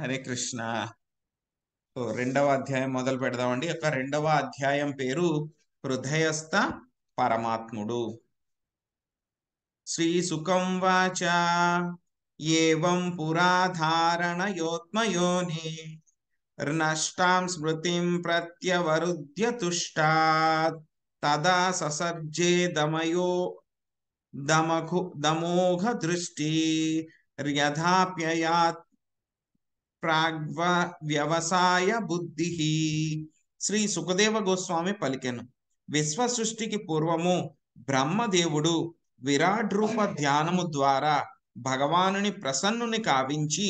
Hare Krishna so రెండవ అధ్యాయం మొదలు పెడదామండి యొక్క రెండవ అధ్యాయం పేరు హృదయస్థ పరమాత్ముడు శ్రీ సుఖం వాచ ఏం పురాధారణయోత్మయోని నష్టాం స్మృతిం ప్రత్యవరుద్య తుష్టాత్ తదా ససర్జే దమయో దమఘు దమోఘ దృష్టి యథాప్యయాత్ ప్రాగ్వ వ్యవసాయ బుద్ధి శ్రీ సుఖదేవ గోస్వామి పలికెను విశ్వ సృష్టికి పూర్వము బ్రహ్మదేవుడు విరాట్ రూప ధ్యానము ద్వారా భగవానుని ప్రసన్నుని కావించి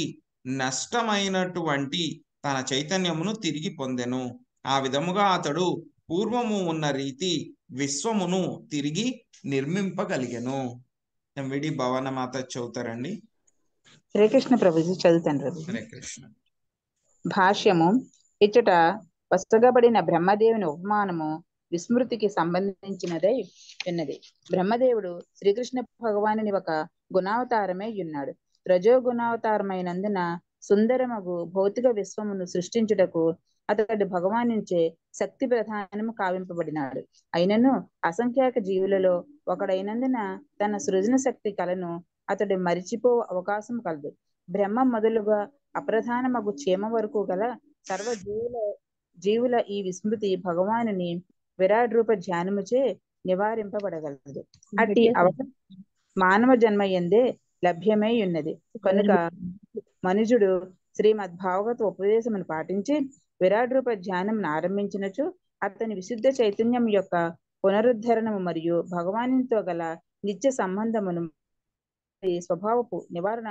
నష్టమైనటువంటి తన చైతన్యమును తిరిగి పొందెను ఆ విధముగా అతడు పూర్వము ఉన్న రీతి విశ్వమును తిరిగి నిర్మింపగలిగెను విడి భవన మాత చదువుతారండి శ్రీకృష్ణ ప్రభుజీ చదువుతాను రవి భాష్యము ఇచ్చట వస్తగబడిన బ్రహ్మదేవుని ఉపమానము విస్మృతికి సంబంధించినదై ఉన్నది బ్రహ్మదేవుడు శ్రీకృష్ణ భగవాను ఒక గుణావతారమే ఉన్నాడు రజోగుణావతారమైనందున సుందరమగు భౌతిక విశ్వమును సృష్టించుటకు అతడు నుంచే శక్తి ప్రధానము కావింపబడినాడు అయినను అసంఖ్యాక జీవులలో ఒకడైనందున తన సృజన శక్తి కలను అతడు మరిచిపో అవకాశం కలదు బ్రహ్మ మొదలుగా అప్రధానమగు క్షేమ వరకు గల సర్వ జీవుల జీవుల ఈ విస్మృతి భగవాను విరాట్ రూప ధ్యానముచే నివారింపబడగలదు అట్టి అవకాశం మానవ జన్మ ఎందే లభ్యమై ఉన్నది కనుక మనుజుడు శ్రీమద్ భాగవత ఉపదేశమును పాటించి విరాట్ రూప ధ్యానం ఆరంభించినచు అతని విశుద్ధ చైతన్యం యొక్క పునరుద్ధరణము మరియు భగవానితో గల నిత్య సంబంధమును స్వభావపు నివారణ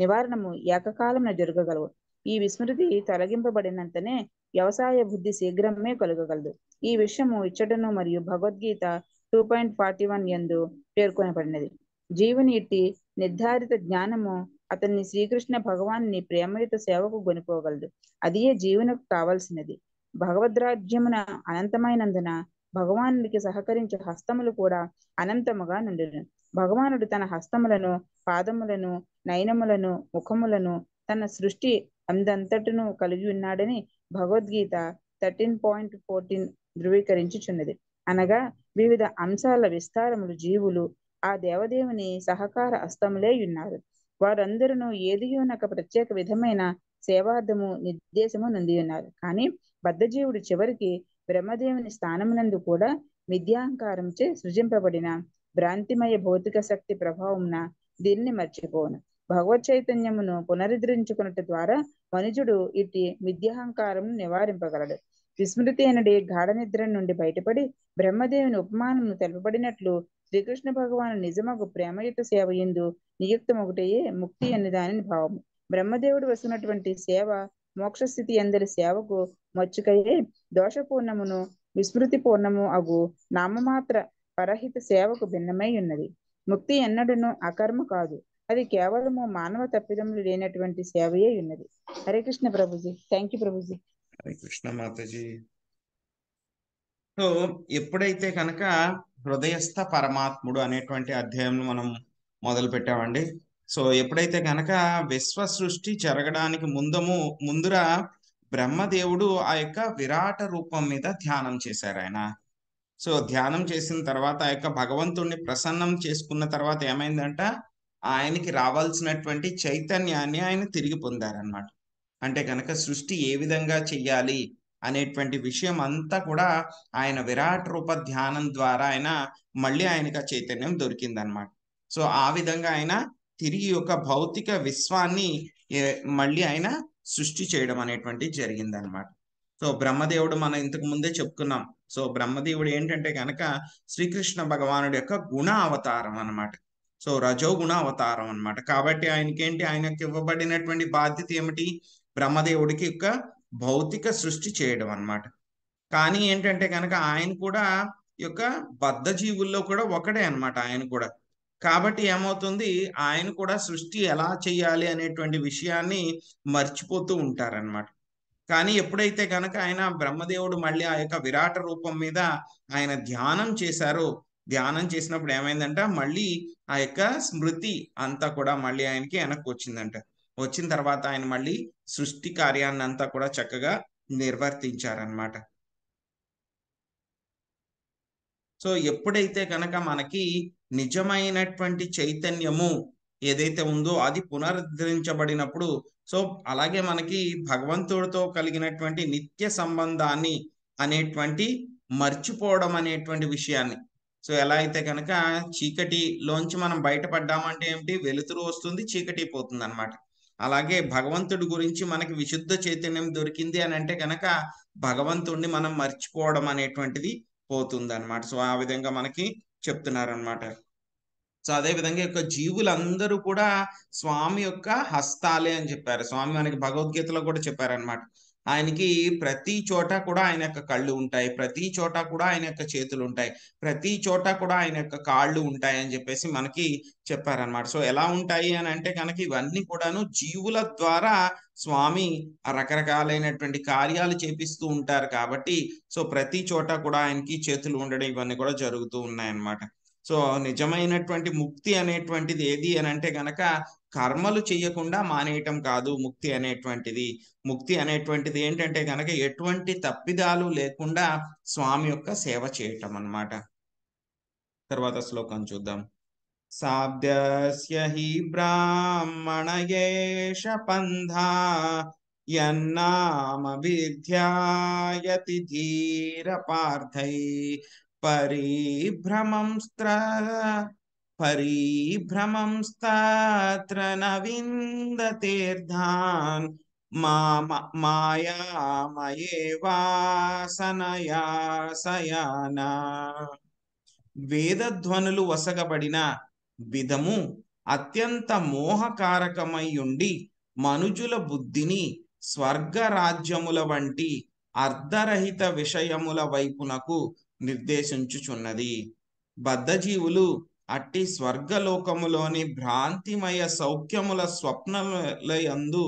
నివారణము ఏకకాలంలో జరగగలవు ఈ విస్మృతి తొలగింపబడినంతనే వ్యవసాయ బుద్ధి శీఘ్రమే కలగగలదు ఈ విషయము ఇచ్చటను మరియు Bhagavad Gita two point forty one ఎందు పేర్కొనబడినది జీవుని ఇట్టి నిర్ధారిత జ్ఞానము అతన్ని శ్రీకృష్ణ భగవాన్ని ప్రేమయుత సేవకు కొనుకోగలదు అదియే జీవునకు కావలసినది భగవద్రాజ్యమున అనంతమైనందున భగవానుడికి సహకరించే హస్తములు కూడా అనంతముగా నుండును భగవానుడు తన హస్తములను పాదములను నయనములను ముఖములను తన సృష్టి అందంతటను కలిగి ఉన్నాడని భగవద్గీత థర్టీన్ పాయింట్ ఫోర్టీన్ ధృవీకరించుచున్నది అనగా వివిధ అంశాల విస్తారములు జీవులు ఆ దేవదేవుని సహకార హస్తములే ఉన్నారు వారందరూ ఏదియోనొక ప్రత్యేక విధమైన సేవార్థము నిర్దేశము నొంది ఉన్నారు కానీ బద్ధజీవుడు చివరికి బ్రహ్మదేవుని స్థానమునందు కూడా చే సృజింపబడిన భ్రాంతిమయ భౌతిక శక్తి ప్రభావంన దీన్ని మర్చిపోను భగవత్ చైతన్యమును పునరుద్ధరించుకున్నట్టు ద్వారా మనుజుడు ఇటు విద్యాహంకారం నివారింపగలడు విస్మృతి అనడి గాఢ నిద్ర నుండి బయటపడి బ్రహ్మదేవుని ఉపమానము తెలుపబడినట్లు శ్రీకృష్ణ భగవాను నిజమగు ప్రేమయుత సేవ ఎందు ఒకటే ముక్తి అని దాని భావము బ్రహ్మదేవుడు వస్తున్నటువంటి సేవ మోక్షస్థితి అందరి సేవకు మచ్చుకయే దోషపూర్ణమును విస్మృతి పూర్ణము అగు నామమాత్ర పరహిత సేవకు భిన్నమై ఉన్నది ముక్తి ఎన్నడూనూ అకర్మ కాదు అది కేవలము మానవ తప్పిదములు లేనటువంటి సేవయే ఉన్నది హరే కృష్ణ ప్రభుజీ థ్యాంక్ యూ ప్రభుజీ హరే కృష్ణ మాతాజీ సో ఎప్పుడైతే కనుక హృదయస్థ పరమాత్ముడు అనేటువంటి అధ్యాయం మనం మొదలు పెట్టామండి సో ఎప్పుడైతే కనుక విశ్వ సృష్టి జరగడానికి ముందము ముందుర బ్రహ్మదేవుడు ఆ యొక్క విరాట రూపం మీద ధ్యానం చేశారు ఆయన సో ధ్యానం చేసిన తర్వాత ఆ యొక్క భగవంతుణ్ణి ప్రసన్నం చేసుకున్న తర్వాత ఏమైందంట ఆయనకి రావాల్సినటువంటి చైతన్యాన్ని ఆయన తిరిగి పొందారనమాట అంటే కనుక సృష్టి ఏ విధంగా చెయ్యాలి అనేటువంటి విషయం అంతా కూడా ఆయన విరాట్ రూప ధ్యానం ద్వారా ఆయన మళ్ళీ ఆయనకు ఆ చైతన్యం దొరికిందనమాట సో ఆ విధంగా ఆయన తిరిగి ఒక భౌతిక విశ్వాన్ని మళ్ళీ ఆయన సృష్టి చేయడం అనేటువంటి జరిగిందనమాట సో బ్రహ్మదేవుడు మనం ఇంతకు ముందే చెప్పుకున్నాం సో బ్రహ్మదేవుడు ఏంటంటే కనుక శ్రీకృష్ణ భగవానుడి యొక్క గుణ అవతారం అనమాట సో రజో గుణ అవతారం అనమాట కాబట్టి ఆయనకి ఏంటి ఆయనకి ఇవ్వబడినటువంటి బాధ్యత ఏమిటి బ్రహ్మదేవుడికి యొక్క భౌతిక సృష్టి చేయడం అనమాట కానీ ఏంటంటే కనుక ఆయన కూడా యొక్క బద్ధ జీవుల్లో కూడా ఒకడే అనమాట ఆయన కూడా కాబట్టి ఏమవుతుంది ఆయన కూడా సృష్టి ఎలా చేయాలి అనేటువంటి విషయాన్ని మర్చిపోతూ ఉంటారనమాట కానీ ఎప్పుడైతే కనుక ఆయన బ్రహ్మదేవుడు మళ్ళీ ఆ యొక్క విరాట రూపం మీద ఆయన ధ్యానం చేశారో ధ్యానం చేసినప్పుడు ఏమైందంట మళ్ళీ ఆ యొక్క స్మృతి అంతా కూడా మళ్ళీ ఆయనకి వెనక్కి వచ్చిందంట వచ్చిన తర్వాత ఆయన మళ్ళీ సృష్టి కార్యాన్ని అంతా కూడా చక్కగా నిర్వర్తించారనమాట సో ఎప్పుడైతే కనుక మనకి నిజమైనటువంటి చైతన్యము ఏదైతే ఉందో అది పునరుద్ధరించబడినప్పుడు సో అలాగే మనకి భగవంతుడితో కలిగినటువంటి నిత్య సంబంధాన్ని అనేటువంటి మర్చిపోవడం అనేటువంటి విషయాన్ని సో ఎలా అయితే కనుక చీకటిలోంచి మనం బయటపడ్డామంటే ఏమిటి వెలుతురు వస్తుంది చీకటి పోతుంది అనమాట అలాగే భగవంతుడి గురించి మనకి విశుద్ధ చైతన్యం దొరికింది అని అంటే కనుక భగవంతుడిని మనం మర్చిపోవడం అనేటువంటిది పోతుంది అనమాట సో ఆ విధంగా మనకి చెప్తున్నారనమాట సో అదే విధంగా యొక్క జీవులందరూ కూడా స్వామి యొక్క హస్తాలే అని చెప్పారు స్వామి మనకి భగవద్గీతలో కూడా చెప్పారనమాట ఆయనకి ప్రతి చోట కూడా ఆయన యొక్క కళ్ళు ఉంటాయి ప్రతి చోట కూడా ఆయన యొక్క చేతులు ఉంటాయి ప్రతి చోట కూడా ఆయన యొక్క కాళ్ళు ఉంటాయి అని చెప్పేసి మనకి చెప్పారనమాట సో ఎలా ఉంటాయి అని అంటే కనుక ఇవన్నీ కూడాను జీవుల ద్వారా స్వామి రకరకాలైనటువంటి కార్యాలు చేపిస్తూ ఉంటారు కాబట్టి సో ప్రతి చోట కూడా ఆయనకి చేతులు ఉండడం ఇవన్నీ కూడా జరుగుతూ ఉన్నాయన్నమాట సో నిజమైనటువంటి ముక్తి అనేటువంటిది ఏది అని అంటే గనక కర్మలు చేయకుండా మానేయటం కాదు ముక్తి అనేటువంటిది ముక్తి అనేటువంటిది ఏంటంటే గనక ఎటువంటి తప్పిదాలు లేకుండా స్వామి యొక్క సేవ చేయటం అన్నమాట తర్వాత శ్లోకం చూద్దాం సాబ్దస్య హి బ్రాహ్మణయేష పంధా యన్నామ విధ్యాయతి ధీర పార్థై పరిభ్రమంస్త్ర పరిభ్రమంస్తాత్ర నవిందతీర్థాన్ మాయామయే వాసనయా సయాన వేదధ్వనులు వసగబడిన విధము అత్యంత మోహకారకమయ్యుండి మనుజుల బుద్ధిని స్వర్గరాజ్యముల వంటి అర్ధరహిత విషయముల వైపునకు నిర్దేశించుచున్నది బద్ధజీవులు అట్టి స్వర్గలోకములోని భ్రాంతిమయ సౌఖ్యముల స్వప్నలయందు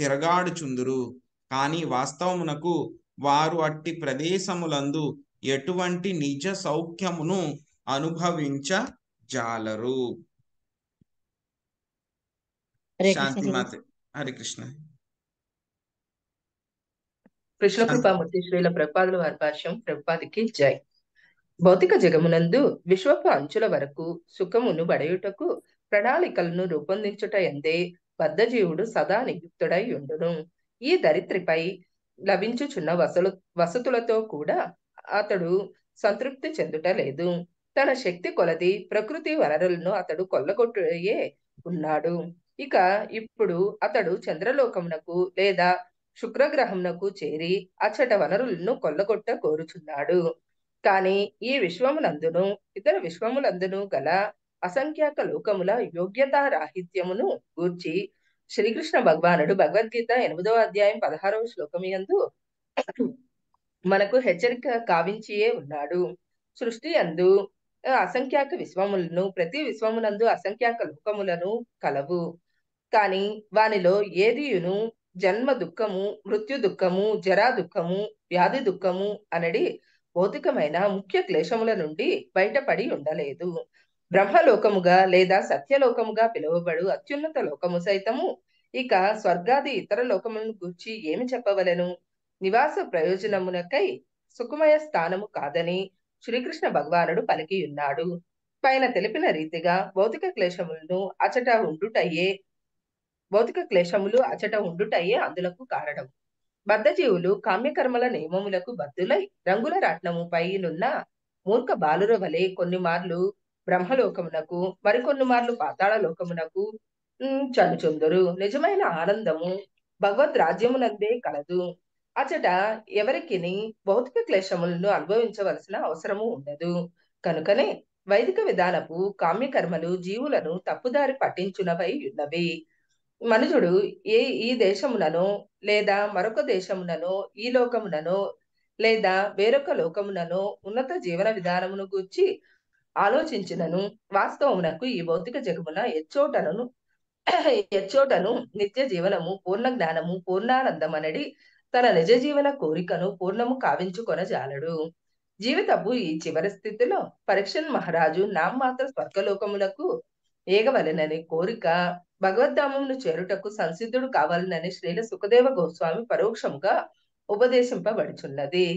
తిరగాడుచుందురు కానీ వాస్తవమునకు వారు అట్టి ప్రదేశములందు ఎటువంటి నిజ సౌఖ్యమును అనుభవించజాలరు శాంతిమాత హరి కృష్ణ కృష్ణ కృపామూర్తి శ్రీల ప్రభుపాదుల వారి భాష్యం ప్రపాదికి జై భౌతిక జగమునందు విశ్వపు అంచుల వరకు సుఖమును బడయుటకు ప్రణాళికలను రూపొందించుట ఎందే బద్ధజీవుడు సదా నియుక్తుడై ఉండును ఈ దరిత్రిపై లభించుచున్న వసలు వసతులతో కూడా అతడు సంతృప్తి చెందుట లేదు తన శక్తి కొలది ప్రకృతి వనరులను అతడు కొల్లగొట్టుయే ఉన్నాడు ఇక ఇప్పుడు అతడు చంద్రలోకమునకు లేదా శుక్రగ్రహమునకు చేరి అచ్చట వనరులను కొల్లగొట్ట కోరుచున్నాడు కాని ఈ విశ్వమునందును ఇతర విశ్వములందును గల అసంఖ్యాక లోకముల యోగ్యతారాహిత్యమును గూర్చి శ్రీకృష్ణ భగవానుడు భగవద్గీత ఎనిమిదవ అధ్యాయం పదహారవ శ్లోకమియందు మనకు హెచ్చరిక కావించియే ఉన్నాడు సృష్టి అందు అసంఖ్యాక విశ్వములను ప్రతి విశ్వమునందు అసంఖ్యాక లోకములను కలవు కాని వానిలో ఏదియును జన్మ దుఃఖము మృత్యు దుఃఖము జరా దుఃఖము వ్యాధి దుఃఖము అనడి భౌతికమైన ముఖ్య క్లేశముల నుండి బయటపడి ఉండలేదు బ్రహ్మలోకముగా లేదా సత్యలోకముగా పిలువబడు అత్యున్నత లోకము సైతము ఇక స్వర్గాది ఇతర లోకములను గూర్చి ఏమి చెప్పవలను నివాస ప్రయోజనమునకై సుఖమయ స్థానము కాదని శ్రీకృష్ణ భగవానుడు పలికి ఉన్నాడు పైన తెలిపిన రీతిగా భౌతిక క్లేశములను అచట ఉండుటయ్యే భౌతిక క్లేశములు అచట ఉండుటయ్యే అందులకు కారణం బద్ధజీవులు కామ్యకర్మల నియమములకు బద్దులై రంగుల రాట్నము పైనున్న మూర్ఖ బాలుర వలె కొన్ని మార్లు బ్రహ్మలోకమునకు మరికొన్ని మార్లు పాతాళ లోకమునకు చనుచుందురు నిజమైన ఆనందము భగవద్ రాజ్యమునందే కలదు అచట ఎవరికిని భౌతిక క్లేశములను అనుభవించవలసిన అవసరము ఉండదు కనుకనే వైదిక విధానపు కామ్యకర్మలు జీవులను తప్పుదారి పట్టించునవై ఉన్నవి మనుషుడు ఏ ఈ దేశమునను లేదా మరొక దేశమునను ఈ లోకమునను లేదా వేరొక లోకమునను ఉన్నత జీవన విధానమును గూర్చి ఆలోచించినను వాస్తవమునకు ఈ భౌతిక జగమున ఎచ్చోటను ఎచ్చోటను నిత్య జీవనము పూర్ణ జ్ఞానము పూర్ణానందం అనడి తన నిజ జీవన కోరికను పూర్ణము కావించుకొన జాలడు జీవితపు ఈ చివరి స్థితిలో పరీక్షన్ మహారాజు నామ్మాత్ర స్వర్గలోకములకు ఏగవలెనని కోరిక భగవద్ధామమును చేరుటకు సంసిద్ధుడు కావాలనని శ్రీల సుఖదేవ గోస్వామి పరోక్షముగా ఉపదేశింపబడుచున్నది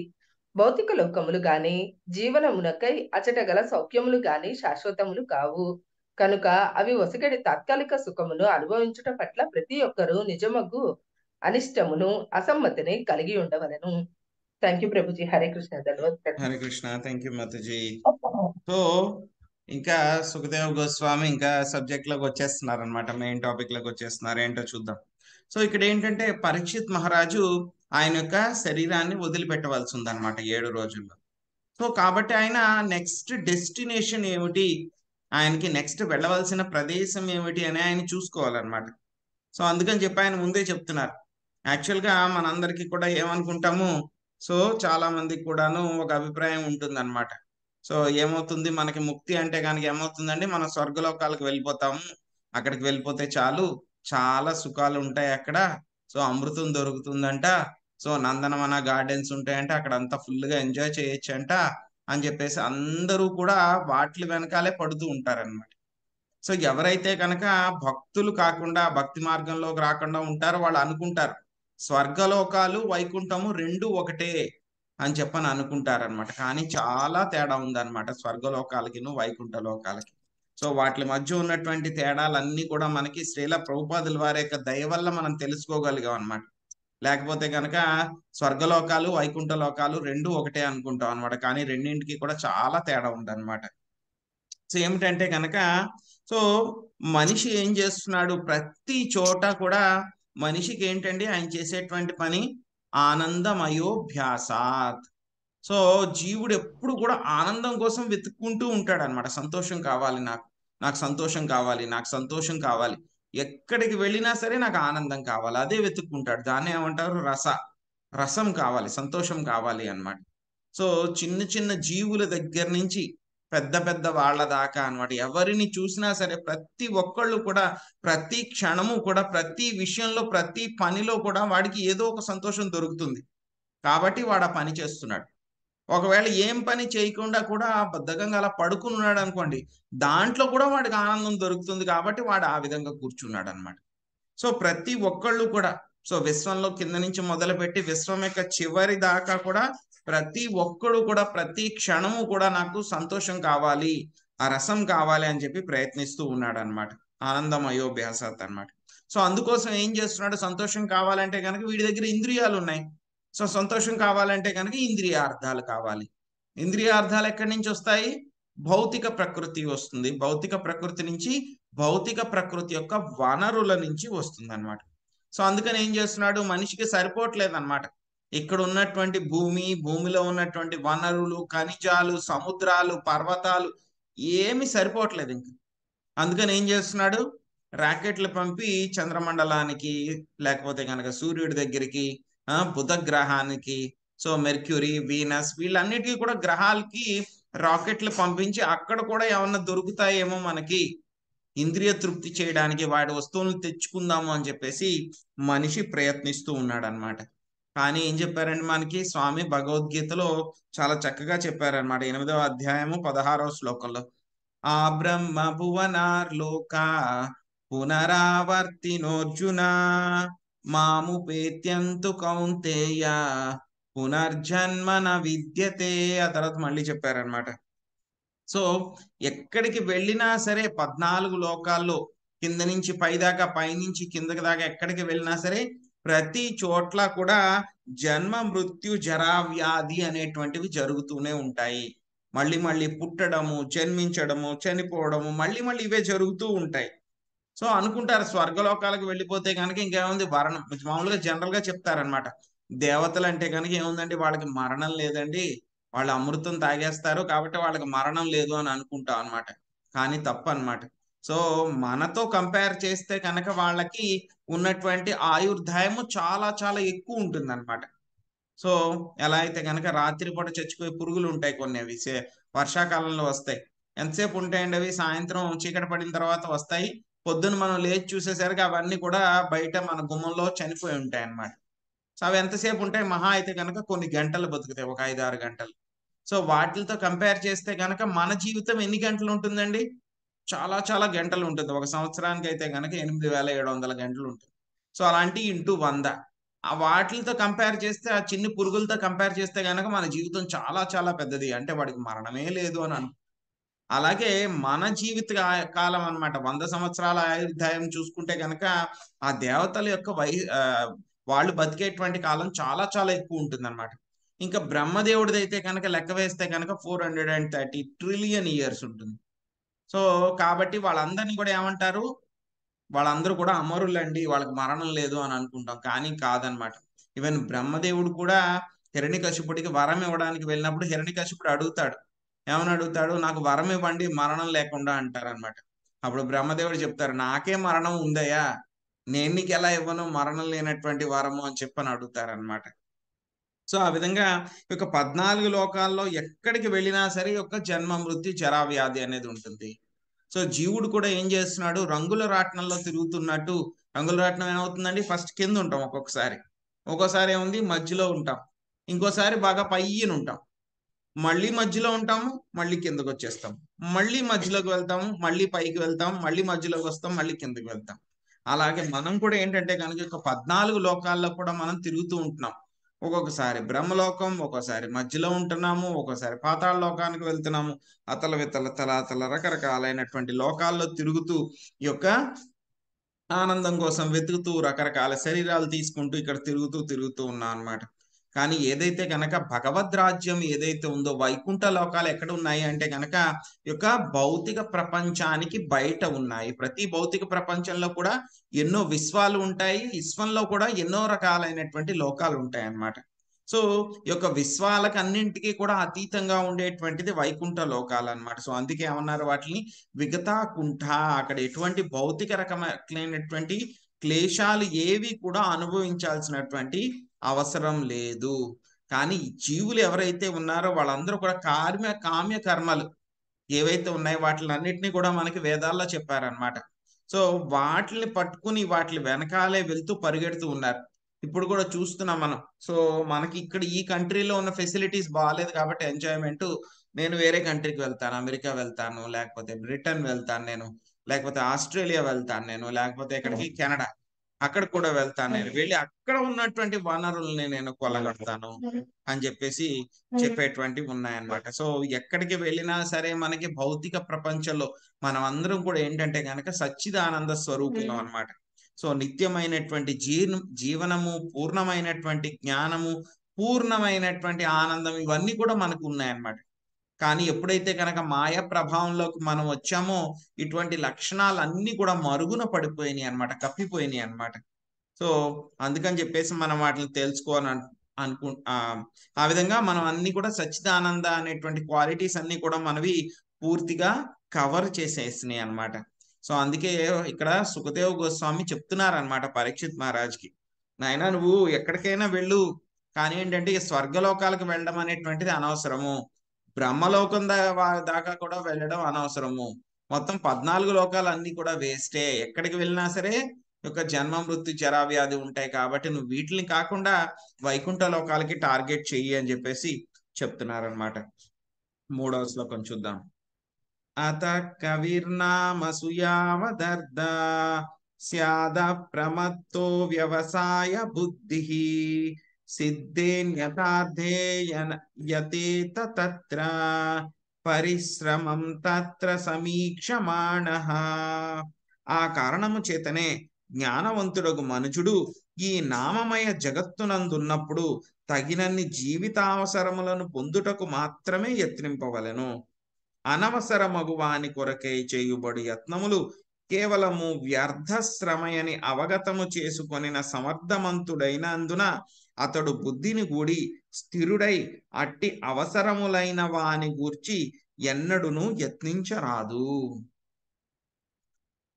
భౌతిక లోకములు గాని జీవనమునకై అచటగల సౌఖ్యములు గాని శాశ్వతములు కావు కనుక అవి వసగడి తాత్కాలిక సుఖమును అనుభవించుట పట్ల ప్రతి ఒక్కరూ నిజమగు అనిష్టమును అసమ్మతిని కలిగి ఉండవలను థ్యాంక్ యూ ప్రభుజీ హరే కృష్ణ హరే కృష్ణ థ్యాంక్ యూ మతజీ సో ఇంకా సుఖదేవ్ గోస్వామి ఇంకా సబ్జెక్ట్ లోకి వచ్చేస్తున్నారు అనమాట మెయిన్ టాపిక్ లోకి వచ్చేస్తున్నారు ఏంటో చూద్దాం సో ఇక్కడ ఏంటంటే పరీక్షిత్ మహారాజు ఆయన యొక్క శరీరాన్ని వదిలిపెట్టవలసి ఉందన్నమాట ఏడు రోజుల్లో సో కాబట్టి ఆయన నెక్స్ట్ డెస్టినేషన్ ఏమిటి ఆయనకి నెక్స్ట్ వెళ్ళవలసిన ప్రదేశం ఏమిటి అని ఆయన చూసుకోవాలన్నమాట సో అందుకని చెప్పి ఆయన ముందే చెప్తున్నారు యాక్చువల్గా మనందరికీ కూడా ఏమనుకుంటాము సో చాలా మందికి కూడాను ఒక అభిప్రాయం ఉంటుంది అనమాట సో ఏమవుతుంది మనకి ముక్తి అంటే కనుక ఏమవుతుందండి మనం స్వర్గలోకాలకు వెళ్ళిపోతాము అక్కడికి వెళ్ళిపోతే చాలు చాలా సుఖాలు ఉంటాయి అక్కడ సో అమృతం దొరుకుతుందంట సో నందనమన గార్డెన్స్ ఉంటాయంట అక్కడ అంతా గా ఎంజాయ్ చేయొచ్చు అంట అని చెప్పేసి అందరూ కూడా వాటి వెనకాలే పడుతూ ఉంటారనమాట సో ఎవరైతే కనుక భక్తులు కాకుండా భక్తి మార్గంలోకి రాకుండా ఉంటారో వాళ్ళు అనుకుంటారు స్వర్గలోకాలు వైకుంఠము రెండు ఒకటే అని చెప్పని అనుకుంటారనమాట కానీ చాలా తేడా ఉందన్నమాట స్వర్గలోకాలకి వైకుంఠ లోకాలకి సో వాటి మధ్య ఉన్నటువంటి తేడాలన్నీ కూడా మనకి శ్రీల ప్రభుపాదుల వారి యొక్క దయ వల్ల మనం తెలుసుకోగలిగాం అనమాట లేకపోతే కనుక స్వర్గలోకాలు వైకుంఠ లోకాలు రెండు ఒకటే అనుకుంటాం అనమాట కానీ రెండింటికి కూడా చాలా తేడా ఉందన్నమాట సో ఏమిటంటే కనుక సో మనిషి ఏం చేస్తున్నాడు ప్రతి చోట కూడా మనిషికి ఏంటండి ఆయన చేసేటువంటి పని ఆనందమయోభ్యాసాత్ సో జీవుడు ఎప్పుడు కూడా ఆనందం కోసం వెతుక్కుంటూ ఉంటాడు అనమాట సంతోషం కావాలి నాకు నాకు సంతోషం కావాలి నాకు సంతోషం కావాలి ఎక్కడికి వెళ్ళినా సరే నాకు ఆనందం కావాలి అదే వెతుక్కుంటాడు దాన్ని ఏమంటారు రస రసం కావాలి సంతోషం కావాలి అనమాట సో చిన్న చిన్న జీవుల దగ్గర నుంచి పెద్ద పెద్ద వాళ్ళ దాకా అనమాట ఎవరిని చూసినా సరే ప్రతి ఒక్కళ్ళు కూడా ప్రతి క్షణము కూడా ప్రతి విషయంలో ప్రతి పనిలో కూడా వాడికి ఏదో ఒక సంతోషం దొరుకుతుంది కాబట్టి వాడు ఆ పని చేస్తున్నాడు ఒకవేళ ఏం పని చేయకుండా కూడా బద్ధకంగా అలా పడుకుని ఉన్నాడు అనుకోండి దాంట్లో కూడా వాడికి ఆనందం దొరుకుతుంది కాబట్టి వాడు ఆ విధంగా కూర్చున్నాడు అనమాట సో ప్రతి ఒక్కళ్ళు కూడా సో విశ్వంలో కింద నుంచి మొదలుపెట్టి విశ్వం యొక్క చివరి దాకా కూడా ప్రతి ఒక్కడు కూడా ప్రతి క్షణము కూడా నాకు సంతోషం కావాలి ఆ రసం కావాలి అని చెప్పి ప్రయత్నిస్తూ ఉన్నాడు అనమాట ఆనందం అయోభ్యాసత్ అనమాట సో అందుకోసం ఏం చేస్తున్నాడు సంతోషం కావాలంటే కనుక వీడి దగ్గర ఇంద్రియాలు ఉన్నాయి సో సంతోషం కావాలంటే కనుక ఇంద్రియ అర్థాలు కావాలి ఇంద్రియ అర్థాలు ఎక్కడి నుంచి వస్తాయి భౌతిక ప్రకృతి వస్తుంది భౌతిక ప్రకృతి నుంచి భౌతిక ప్రకృతి యొక్క వనరుల నుంచి వస్తుంది అనమాట సో అందుకని ఏం చేస్తున్నాడు మనిషికి సరిపోవట్లేదు అనమాట ఇక్కడ ఉన్నటువంటి భూమి భూమిలో ఉన్నటువంటి వనరులు ఖనిజాలు సముద్రాలు పర్వతాలు ఏమి సరిపోవట్లేదు ఇంక అందుకని ఏం చేస్తున్నాడు రాకెట్లు పంపి చంద్రమండలానికి లేకపోతే కనుక సూర్యుడి దగ్గరికి బుధ గ్రహానికి సో మెర్క్యూరీ వీనస్ వీళ్ళన్నిటికీ కూడా గ్రహాలకి రాకెట్లు పంపించి అక్కడ కూడా ఏమన్నా దొరుకుతాయేమో మనకి ఇంద్రియ తృప్తి చేయడానికి వాడి వస్తువులను తెచ్చుకుందాము అని చెప్పేసి మనిషి ప్రయత్నిస్తూ ఉన్నాడు అనమాట కానీ ఏం చెప్పారండి మనకి స్వామి భగవద్గీతలో చాలా చక్కగా చెప్పారనమాట ఎనిమిదవ అధ్యాయము పదహారవ శ్లోకంలో ఆ బ్రహ్మ భువనార్లోక పునరావర్తినోర్జున పేత్యంతు కౌంతేయ పునర్జన్మన విద్యతే ఆ తర్వాత మళ్ళీ చెప్పారనమాట సో ఎక్కడికి వెళ్ళినా సరే పద్నాలుగు లోకాల్లో కింద నుంచి పైదాకా పైనుంచి కిందకి దాకా ఎక్కడికి వెళ్ళినా సరే ప్రతి చోట్ల కూడా జన్మ మృత్యు వ్యాధి అనేటువంటివి జరుగుతూనే ఉంటాయి మళ్ళీ మళ్ళీ పుట్టడము జన్మించడము చనిపోవడము మళ్ళీ మళ్ళీ ఇవే జరుగుతూ ఉంటాయి సో అనుకుంటారు స్వర్గలోకాలకు వెళ్ళిపోతే కనుక ఇంకేముంది మరణం మామూలుగా గా చెప్తారనమాట దేవతలు అంటే కనుక ఏముందండి వాళ్ళకి మరణం లేదండి వాళ్ళు అమృతం తాగేస్తారు కాబట్టి వాళ్ళకి మరణం లేదు అని అనుకుంటాం అనమాట కానీ తప్పు అనమాట సో మనతో కంపేర్ చేస్తే కనుక వాళ్ళకి ఉన్నటువంటి ఆయుర్దాయము చాలా చాలా ఎక్కువ ఉంటుంది అనమాట సో ఎలా అయితే కనుక రాత్రిపూట చచ్చిపోయే పురుగులు ఉంటాయి కొన్ని అవి వర్షాకాలంలో వస్తాయి ఎంతసేపు ఉంటాయండి అవి సాయంత్రం చీకటి పడిన తర్వాత వస్తాయి పొద్దున్న మనం లేచి చూసేసరికి అవన్నీ కూడా బయట మన గుమ్మంలో చనిపోయి ఉంటాయి అన్నమాట సో అవి ఎంతసేపు ఉంటాయి మహా అయితే కనుక కొన్ని గంటలు బతుకుతాయి ఒక ఐదు ఆరు గంటలు సో వాటితో కంపేర్ చేస్తే కనుక మన జీవితం ఎన్ని గంటలు ఉంటుందండి చాలా చాలా గంటలు ఉంటుంది ఒక సంవత్సరానికి అయితే కనుక ఎనిమిది వేల ఏడు వందల గంటలు ఉంటుంది సో అలాంటి ఇంటూ వంద ఆ వాటితో కంపేర్ చేస్తే ఆ చిన్ని పురుగులతో కంపేర్ చేస్తే కనుక మన జీవితం చాలా చాలా పెద్దది అంటే వాడికి మరణమే లేదు అని అను అలాగే మన జీవిత కాలం అనమాట వంద సంవత్సరాల ఆయుర్దాయం చూసుకుంటే కనుక ఆ దేవతల యొక్క వై వాళ్ళు బతికేటువంటి కాలం చాలా చాలా ఎక్కువ ఉంటుంది అనమాట ఇంకా బ్రహ్మదేవుడిదైతే కనుక లెక్క వేస్తే కనుక four hundred and thirty trillion years ఉంటుంది సో కాబట్టి వాళ్ళందరినీ కూడా ఏమంటారు వాళ్ళందరూ కూడా అమరులండి వాళ్ళకి మరణం లేదు అని అనుకుంటాం కానీ కాదనమాట ఈవెన్ బ్రహ్మదేవుడు కూడా కశిపుడికి వరం ఇవ్వడానికి వెళ్ళినప్పుడు కశిపుడు అడుగుతాడు ఏమని అడుగుతాడు నాకు వరం ఇవ్వండి మరణం లేకుండా అంటారనమాట అప్పుడు బ్రహ్మదేవుడు చెప్తారు నాకే మరణం ఉందయ్యా నేను నీకు ఎలా ఇవ్వను మరణం లేనటువంటి వరము అని చెప్పని అడుగుతారనమాట సో ఆ విధంగా ఈ యొక్క పద్నాలుగు లోకాల్లో ఎక్కడికి వెళ్ళినా సరే యొక్క జన్మ మృత్యు జరావ్యాధి అనేది ఉంటుంది సో జీవుడు కూడా ఏం చేస్తున్నాడు రంగుల రాట్నంలో తిరుగుతున్నట్టు రంగుల రాట్నం ఏమవుతుందండి ఫస్ట్ కింద ఉంటాం ఒక్కొక్కసారి ఒక్కోసారి ఏముంది మధ్యలో ఉంటాం ఇంకోసారి బాగా పైన ఉంటాం మళ్ళీ మధ్యలో ఉంటాము మళ్ళీ కిందకు వచ్చేస్తాం మళ్ళీ మధ్యలోకి వెళ్తాము మళ్ళీ పైకి వెళ్తాం మళ్ళీ మధ్యలోకి వస్తాం మళ్ళీ కిందకి వెళ్తాం అలాగే మనం కూడా ఏంటంటే కనుక ఒక పద్నాలుగు లోకాల్లో కూడా మనం తిరుగుతూ ఉంటున్నాం ఒక్కొక్కసారి బ్రహ్మలోకం ఒక్కోసారి మధ్యలో ఉంటున్నాము ఒక్కోసారి పాతాళ లోకానికి వెళ్తున్నాము అతల వితల తలాతల రకరకాలైనటువంటి లోకాల్లో తిరుగుతూ ఈ యొక్క ఆనందం కోసం వెతుకుతూ రకరకాల శరీరాలు తీసుకుంటూ ఇక్కడ తిరుగుతూ తిరుగుతూ ఉన్నా అనమాట కానీ ఏదైతే గనక భగవద్ రాజ్యం ఏదైతే ఉందో వైకుంఠ లోకాలు ఎక్కడ ఉన్నాయి అంటే గనక యొక్క భౌతిక ప్రపంచానికి బయట ఉన్నాయి ప్రతి భౌతిక ప్రపంచంలో కూడా ఎన్నో విశ్వాలు ఉంటాయి విశ్వంలో కూడా ఎన్నో రకాలైనటువంటి లోకాలు ఉంటాయి అన్నమాట సో ఈ యొక్క విశ్వాలకు అన్నింటికీ కూడా అతీతంగా ఉండేటువంటిది వైకుంఠ లోకాలు అనమాట సో అందుకే ఏమన్నారు వాటిని విగతా కుంఠ అక్కడ ఎటువంటి భౌతిక రకమైనటువంటి క్లేశాలు ఏవి కూడా అనుభవించాల్సినటువంటి అవసరం లేదు కానీ జీవులు ఎవరైతే ఉన్నారో వాళ్ళందరూ కూడా కార్మ్య కామ్య కర్మలు ఏవైతే ఉన్నాయో వాటిని కూడా మనకి వేదాల్లో చెప్పారనమాట సో వాటిని పట్టుకుని వాటి వెనకాలే వెళ్తూ పరిగెడుతూ ఉన్నారు ఇప్పుడు కూడా చూస్తున్నాం మనం సో మనకి ఇక్కడ ఈ కంట్రీలో ఉన్న ఫెసిలిటీస్ బాగాలేదు కాబట్టి ఎంజాయ్మెంట్ నేను వేరే కంట్రీకి వెళ్తాను అమెరికా వెళ్తాను లేకపోతే బ్రిటన్ వెళ్తాను నేను లేకపోతే ఆస్ట్రేలియా వెళ్తాను నేను లేకపోతే ఇక్కడికి కెనడా అక్కడ కూడా వెళ్తాను నేను వెళ్ళి అక్కడ ఉన్నటువంటి వనరుల్ని నేను కొలగడతాను అని చెప్పేసి చెప్పేటువంటివి ఉన్నాయన్నమాట సో ఎక్కడికి వెళ్ళినా సరే మనకి భౌతిక ప్రపంచంలో మనం అందరం కూడా ఏంటంటే గనక సచ్చిదానంద స్వరూపం అనమాట సో నిత్యమైనటువంటి జీర్ణ జీవనము పూర్ణమైనటువంటి జ్ఞానము పూర్ణమైనటువంటి ఆనందం ఇవన్నీ కూడా మనకు ఉన్నాయన్నమాట కానీ ఎప్పుడైతే కనుక మాయ ప్రభావంలోకి మనం వచ్చామో ఇటువంటి లక్షణాలన్నీ కూడా మరుగున పడిపోయినాయి అనమాట కప్పిపోయినాయి అనమాట సో అందుకని చెప్పేసి మనం వాటిని తెలుసుకోవాలని అనుకు ఆ విధంగా మనం అన్ని కూడా సచ్చిదానంద అనేటువంటి క్వాలిటీస్ అన్ని కూడా మనవి పూర్తిగా కవర్ చేసేసినాయి అనమాట సో అందుకే ఇక్కడ సుఖదేవ్ గోస్వామి చెప్తున్నారనమాట పరీక్షిత్ మహారాజ్కి నాయన నువ్వు ఎక్కడికైనా వెళ్ళు కానీ ఏంటంటే స్వర్గలోకాలకు వెళ్ళడం అనేటువంటిది అనవసరము బ్రహ్మలోకం దాకా కూడా వెళ్ళడం అనవసరము మొత్తం పద్నాలుగు లోకాలు అన్ని కూడా వేస్టే ఎక్కడికి వెళ్ళినా సరే యొక్క జన్మ మృత్యు జరావ్యాధి ఉంటాయి కాబట్టి నువ్వు వీటిని కాకుండా వైకుంఠ లోకాలకి టార్గెట్ చెయ్యి అని చెప్పేసి చెప్తున్నారనమాట మూడవ శ్లోకం చూద్దాం అత కవిర్నామ సుయావదర్ద స్యాద ప్రమత్తో వ్యవసాయ బుద్ధి సిద్ధేన్ తత్ర పరిశ్రమం తత్ర సమీక్షమాణ ఆ కారణము చేతనే జ్ఞానవంతుడగు మనుషుడు ఈ నామమయ జగత్తునందున్నప్పుడు తగినన్ని జీవితావసరములను పొందుటకు మాత్రమే యత్నింపవలను అనవసరమగు వాని కొరకే చేయుబడి యత్నములు కేవలము వ్యర్థశ్రమయని అవగతము చేసుకొనిన సమర్థమంతుడైనందున అందున అతడు బుద్ధిని కూడి స్థిరుడై అట్టి అవసరములైన వాని గూర్చి ఎన్నడును యత్నించరాదు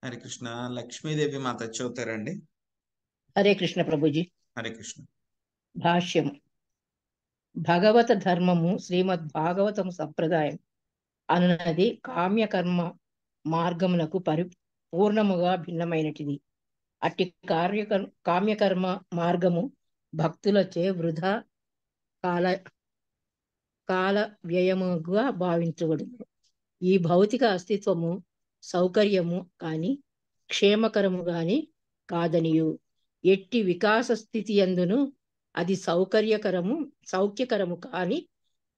హరే కృష్ణ లక్ష్మీదేవి మాత చదువుతారండి హరే కృష్ణ ప్రభుజీ హరే కృష్ణ భాష్యము భగవత ధర్మము శ్రీమద్ భాగవతము సంప్రదాయం అన్నది కామ్యకర్మ మార్గమునకు పరి పూర్ణముగా భిన్నమైనటిది అట్టి కార్యకర్ కామ్యకర్మ మార్గము భక్తులచే వృధా కాల కాల వ్యయముగా భావించబడును ఈ భౌతిక అస్తిత్వము సౌకర్యము కానీ క్షేమకరము కానీ కాదనియు ఎట్టి వికాస స్థితి ఎందును అది సౌకర్యకరము సౌఖ్యకరము కాని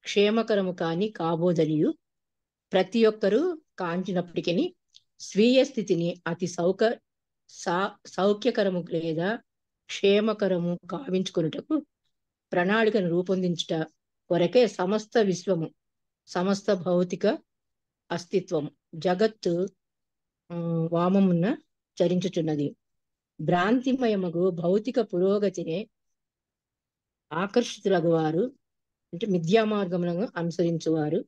క్షేమకరము కాని కాబోదనియు ప్రతి ఒక్కరూ కాంచినప్పటికీ స్వీయ స్థితిని అతి సౌక సౌఖ్యకరము లేదా క్షేమకరము కావించుకున్నటకు ప్రణాళికను రూపొందించుట కొరకే సమస్త విశ్వము సమస్త భౌతిక అస్తిత్వము జగత్తు వామమున్న చరించుచున్నది భ్రాంతిమయముగు భౌతిక పురోగతిని ఆకర్షితులకు వారు అంటే మిథ్యా మార్గములను అనుసరించువారు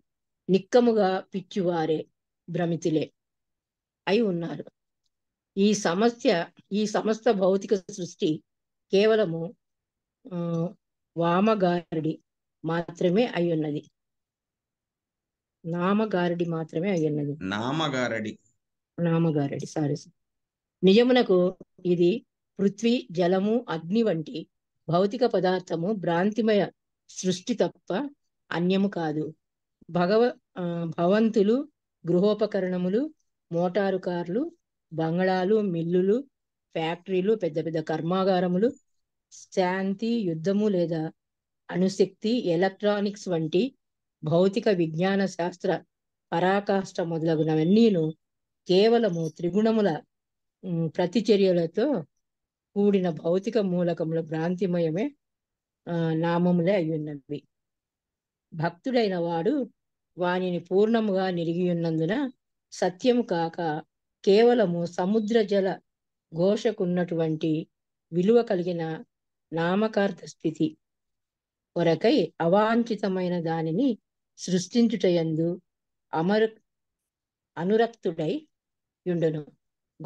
నిక్కముగా పిచ్చివారే భ్రమితులే అయి ఉన్నారు ఈ సమస్య ఈ సమస్త భౌతిక సృష్టి కేవలము వామగారుడి మాత్రమే అయ్యున్నది నామగారుడి మాత్రమే అయ్యున్నది నామగారడి నామగారడి సారీ నిజమునకు ఇది పృథ్వీ జలము అగ్ని వంటి భౌతిక పదార్థము భ్రాంతిమయ సృష్టి తప్ప అన్యము కాదు భగవ భవంతులు గృహోపకరణములు మోటారు కార్లు బంగళాలు మిల్లులు ఫ్యాక్టరీలు పెద్ద పెద్ద కర్మాగారములు శాంతి యుద్ధము లేదా అణుశక్తి ఎలక్ట్రానిక్స్ వంటి భౌతిక విజ్ఞాన శాస్త్ర పరాకాష్ట మొదలగునవన్నీను కేవలము త్రిగుణముల ప్రతిచర్యలతో కూడిన భౌతిక మూలకముల భ్రాంతిమయమే నామములే అయ్యున్నవి భక్తుడైన వాడు వానిని పూర్ణముగా నిరిగి ఉన్నందున సత్యము కాక కేవలము సముద్ర జల ఘోషకున్నటువంటి విలువ కలిగిన నామకార్థ స్థితి కొరకై అవాంఛితమైన దానిని సృష్టించుటయందు అమరు అనురక్తుడై ఉండను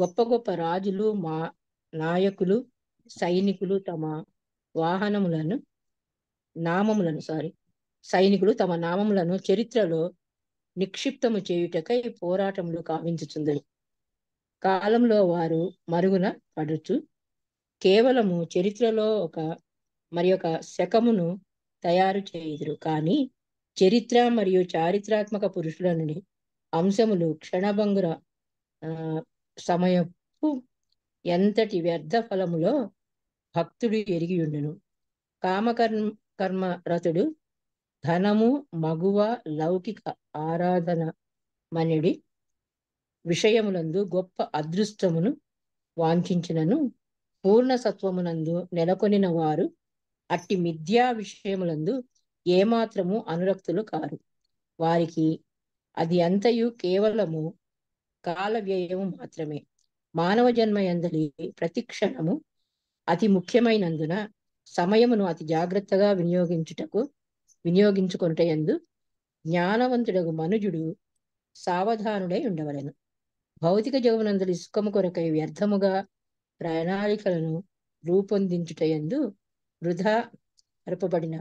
గొప్ప గొప్ప రాజులు మా నాయకులు సైనికులు తమ వాహనములను నామములను సారీ సైనికులు తమ నామములను చరిత్రలో నిక్షిప్తము చేయుటకై పోరాటములు కావించుచుందని కాలంలో వారు మరుగున పడుచు కేవలము చరిత్రలో ఒక మరి ఒక శకమును తయారు చేయుదురు కానీ చరిత్ర మరియు చారిత్రాత్మక పురుషుల నుండి అంశములు క్షణభంగుర సమయపు ఎంతటి వ్యర్థ ఫలములో భక్తుడు ఎరిగి ఉండును కామకర్మ కర్మ రతుడు ధనము మగువ లౌకిక ఆరాధన మనుడి విషయములందు గొప్ప అదృష్టమును వాంఛించినను సత్వమునందు నెలకొనిన వారు అట్టి మిథ్యా విషయములందు ఏమాత్రము అనురక్తులు కారు వారికి అది అంతయు కేవలము కాల వ్యయము మాత్రమే మానవ జన్మ ఎందలి ప్రతి క్షణము అతి ముఖ్యమైనందున సమయమును అతి జాగ్రత్తగా వినియోగించుటకు వినియోగించుకొనుటయందు జ్ఞానవంతుడకు మనుజుడు సావధానుడై ఉండవలను భౌతిక జగమునందరి ఇసుకము కొరకై వ్యర్థముగా ప్రణాళికలను రూపొందించుటయందు వృధా అరపబడిన